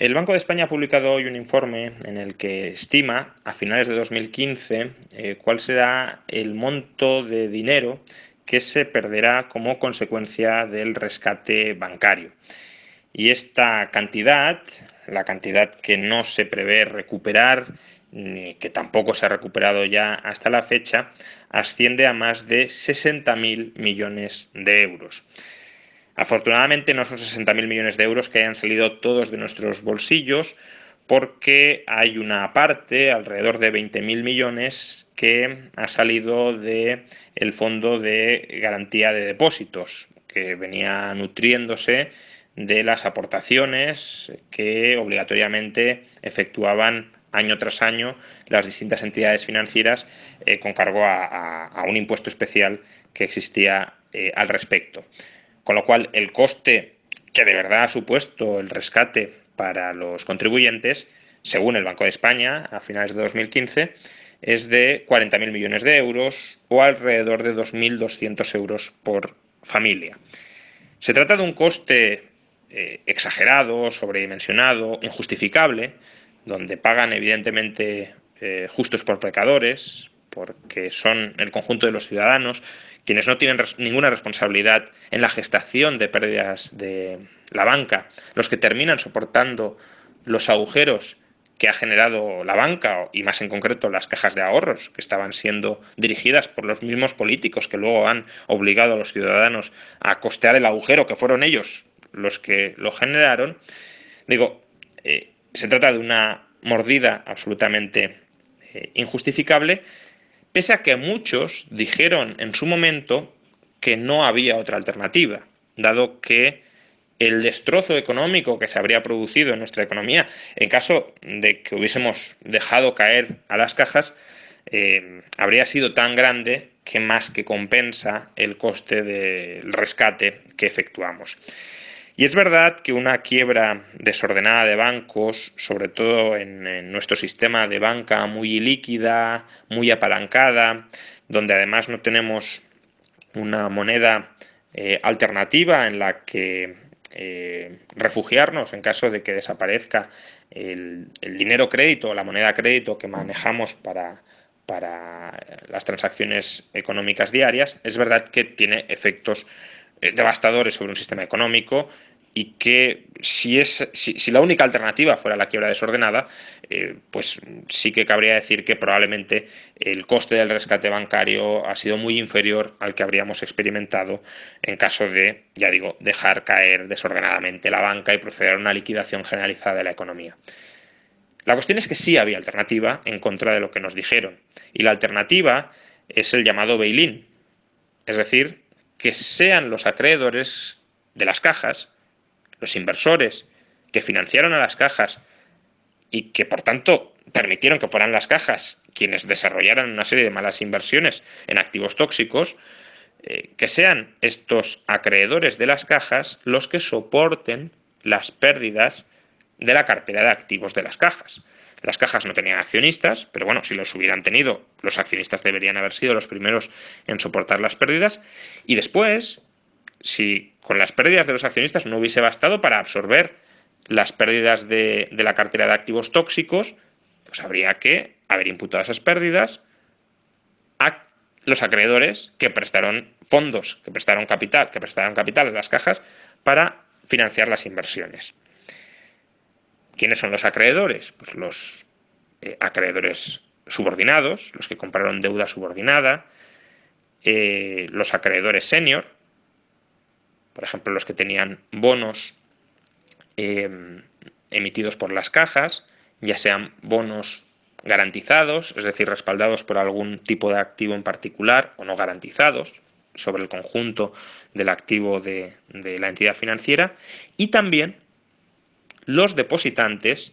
El Banco de España ha publicado hoy un informe en el que estima a finales de 2015 eh, cuál será el monto de dinero que se perderá como consecuencia del rescate bancario. Y esta cantidad, la cantidad que no se prevé recuperar, ni que tampoco se ha recuperado ya hasta la fecha, asciende a más de 60.000 millones de euros. Afortunadamente no son 60.000 millones de euros que hayan salido todos de nuestros bolsillos, porque hay una parte, alrededor de 20.000 millones, que ha salido del Fondo de Garantía de Depósitos, que venía nutriéndose de las aportaciones que obligatoriamente efectuaban año tras año las distintas entidades financieras eh, con cargo a, un impuesto especial que existía eh, al respecto. Con lo cual, el coste que de verdad ha supuesto el rescate para los contribuyentes, según el Banco de España, a finales de 2015, es de 40.000 millones de euros o alrededor de 2.200 euros por familia. Se trata de un coste eh, exagerado, sobredimensionado, injustificable, donde pagan evidentemente eh, justos por pecadores, porque son el conjunto de los ciudadanos quienes no tienen ninguna responsabilidad en la gestación de pérdidas de la banca, los que terminan soportando los agujeros que ha generado la banca y más en concreto las cajas de ahorros que estaban siendo dirigidas por los mismos políticos que luego han obligado a los ciudadanos a costear el agujero que fueron ellos los que lo generaron, digo, eh, se trata de una mordida absolutamente eh, injustificable pese a que muchos dijeron en su momento que no había otra alternativa, dado que el destrozo económico que se habría producido en nuestra economía en caso de que hubiésemos dejado caer a las cajas eh, habría sido tan grande que más que compensa el coste del rescate que efectuamos. Y es verdad que una quiebra desordenada de bancos, sobre todo en, nuestro sistema de banca muy ilíquida, muy apalancada, donde además no tenemos una moneda eh, alternativa en la que eh, refugiarnos en caso de que desaparezca el, dinero crédito, la moneda crédito que manejamos para, para las transacciones económicas diarias, es verdad que tiene efectos eh, devastadores sobre un sistema económico y que si, es, si, la única alternativa fuera la quiebra desordenada, eh, pues sí que cabría decir que probablemente el coste del rescate bancario ha sido muy inferior al que habríamos experimentado en caso de, ya digo, dejar caer desordenadamente la banca y proceder a una liquidación generalizada de la economía. La cuestión es que sí había alternativa en contra de lo que nos dijeron, y la alternativa es el llamado bail-in, es decir, que sean los acreedores de las cajas, los inversores que financiaron a las cajas y que por tanto permitieron que fueran las cajas quienes desarrollaran una serie de malas inversiones en activos tóxicos, eh, que sean estos acreedores de las cajas los que soporten las pérdidas de la cartera de activos de las cajas. Las cajas no tenían accionistas, pero bueno, si los hubieran tenido, los accionistas deberían haber sido los primeros en soportar las pérdidas. Y después, si con las pérdidas de los accionistas no hubiese bastado para absorber las pérdidas de, la cartera de activos tóxicos, pues habría que haber imputado esas pérdidas a los acreedores que prestaron fondos, que prestaron capital, que prestaron capital a las cajas para financiar las inversiones. ¿Quiénes son los acreedores? Pues los eh, acreedores subordinados, los que compraron deuda subordinada, eh, los acreedores senior, por ejemplo, los que tenían bonos em, emitidos por las cajas, ya sean bonos garantizados, es decir, respaldados por algún tipo de activo en particular o no garantizados sobre el conjunto del activo de la entidad financiera, y también los depositantes,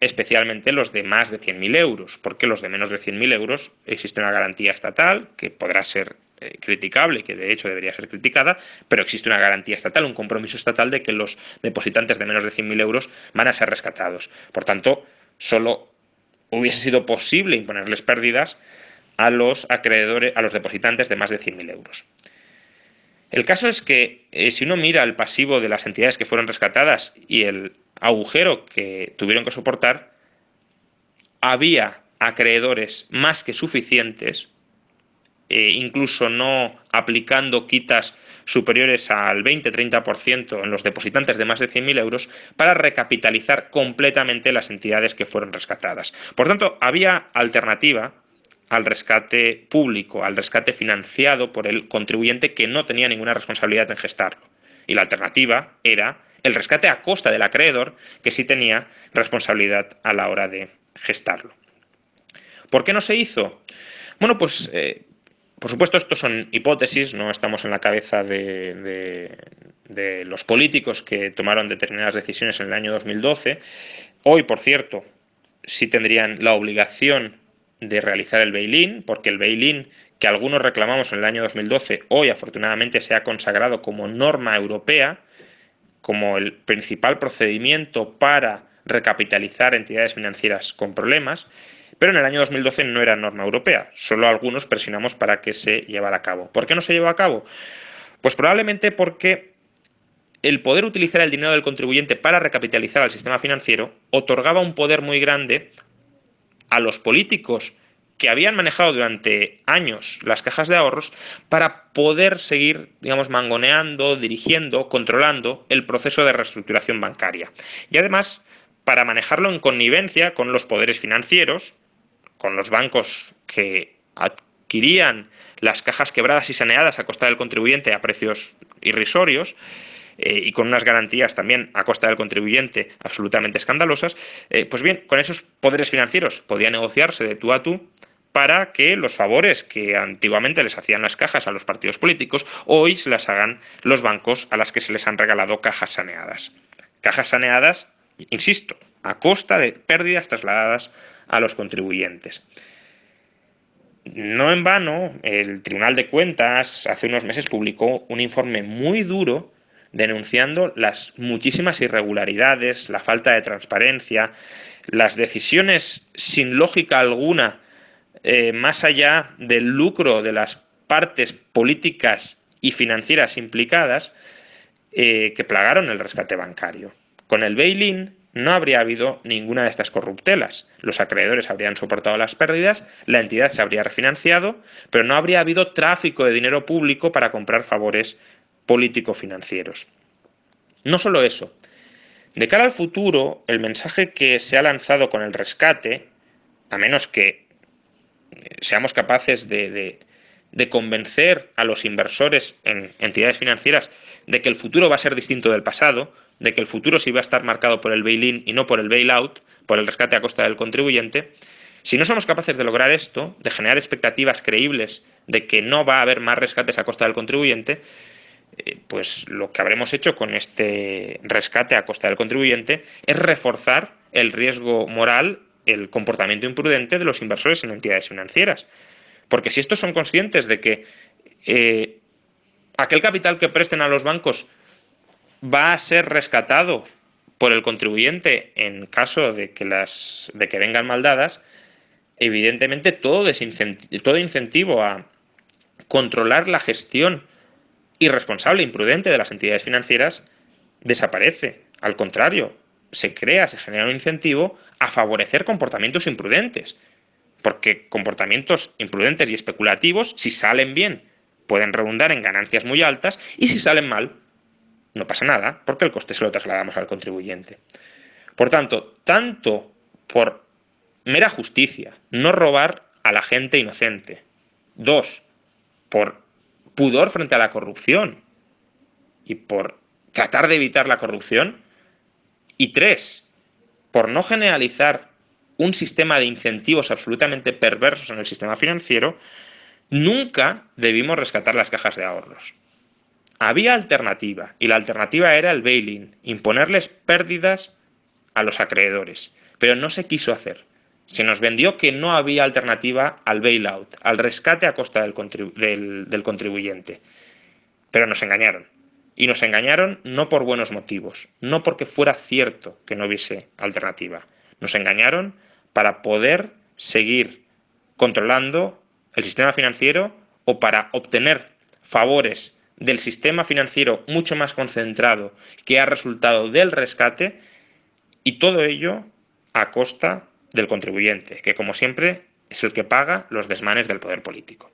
especialmente los de más de 100.000 euros, porque los de menos de 100.000 euros existe una garantía estatal que podrá ser eh, criticable, que de hecho debería ser criticada, pero existe una garantía estatal, un compromiso estatal de que los depositantes de menos de 100.000 euros van a ser rescatados. Por tanto, solo hubiese sido posible imponerles pérdidas a los acreedores, a los depositantes de más de 100.000 euros. El caso es que eh, si uno mira el pasivo de las entidades que fueron rescatadas y el agujero que tuvieron que soportar, había acreedores más que suficientes, eh, incluso no aplicando quitas superiores al 20-30% en los depositantes de más de 100.000 euros, para recapitalizar completamente las entidades que fueron rescatadas. Por tanto, había alternativa al rescate público, al rescate financiado por el contribuyente que no tenía ninguna responsabilidad en gestarlo. Y la alternativa era el rescate a costa del acreedor, que sí tenía responsabilidad a la hora de gestarlo. ¿Por qué no se hizo? Bueno, pues eh, por supuesto, esto son hipótesis, no estamos en la cabeza de, de, los políticos que tomaron determinadas decisiones en el año 2012. Hoy, por cierto, sí tendrían la obligación de realizar el bail porque el bail que algunos reclamamos en el año 2012, hoy afortunadamente se ha consagrado como norma europea, como el principal procedimiento para recapitalizar entidades financieras con problemas, pero en el año 2012 no era norma europea, solo algunos presionamos para que se llevara a cabo. ¿Por qué no se llevó a cabo? Pues probablemente porque el poder utilizar el dinero del contribuyente para recapitalizar al sistema financiero otorgaba un poder muy grande a los políticos que habían manejado durante años las cajas de ahorros para poder seguir, digamos, mangoneando, dirigiendo, controlando el proceso de reestructuración bancaria. Y además, para manejarlo en connivencia con los poderes financieros, con los bancos que adquirían las cajas quebradas y saneadas a costa del contribuyente a precios irrisorios, eh, y con unas garantías también a costa del contribuyente absolutamente escandalosas, eh, pues bien, con esos poderes financieros podía negociarse de tú a tú para que los favores que antiguamente les hacían las cajas a los partidos políticos, hoy se las hagan los bancos a las que se les han regalado cajas saneadas. Cajas saneadas, insisto, a costa de pérdidas trasladadas a los contribuyentes. No en vano, el Tribunal de Cuentas hace unos meses publicó un informe muy duro denunciando las muchísimas irregularidades, la falta de transparencia, las decisiones sin lógica alguna, eh, más allá del lucro de las partes políticas y financieras implicadas, eh, que plagaron el rescate bancario. Con el bail-in no habría habido ninguna de estas corruptelas. Los acreedores habrían soportado las pérdidas, la entidad se habría refinanciado, pero no habría habido tráfico de dinero público para comprar favores político-financieros. No solo eso, de cara al futuro, el mensaje que se ha lanzado con el rescate, a menos que eh, seamos capaces de, de convencer a los inversores en entidades financieras de que el futuro va a ser distinto del pasado, de que el futuro sí va a estar marcado por el bail-in y no por el bail-out, por el rescate a costa del contribuyente, si no somos capaces de lograr esto, de generar expectativas creíbles de que no va a haber más rescates a costa del contribuyente, eh, pues lo que habremos hecho con este rescate a costa del contribuyente es reforzar el riesgo moral, el comportamiento imprudente de los inversores en entidades financieras. Porque si estos son conscientes de que eh, aquel capital que presten a los bancos va a ser rescatado por el contribuyente en caso de que, las, de que vengan maldadas, evidentemente todo, todo incentivo a controlar la gestión irresponsable, imprudente de las entidades financieras desaparece. Al contrario, se crea, se genera un incentivo a favorecer comportamientos imprudentes. Porque comportamientos imprudentes y especulativos, si salen bien, pueden redundar en ganancias muy altas y si salen mal, no pasa nada, porque el coste se lo trasladamos al contribuyente. Por tanto, tanto por mera justicia, no robar a la gente inocente. Dos, por pudor frente a la corrupción y por tratar de evitar la corrupción. Y tres, por no generalizar un sistema de incentivos absolutamente perversos en el sistema financiero, nunca debimos rescatar las cajas de ahorros. Había alternativa, y la alternativa era el bail-in, imponerles pérdidas a los acreedores, pero no se quiso hacer. Se nos vendió que no había alternativa al bailout, al rescate a costa del, contribuyente. Pero nos engañaron. Y nos engañaron no por buenos motivos, no porque fuera cierto que no hubiese alternativa. Nos engañaron para poder seguir controlando el sistema financiero o para obtener favores del sistema financiero mucho más concentrado que ha resultado del rescate y todo ello a costa del contribuyente, que como siempre es el que paga los desmanes del poder político.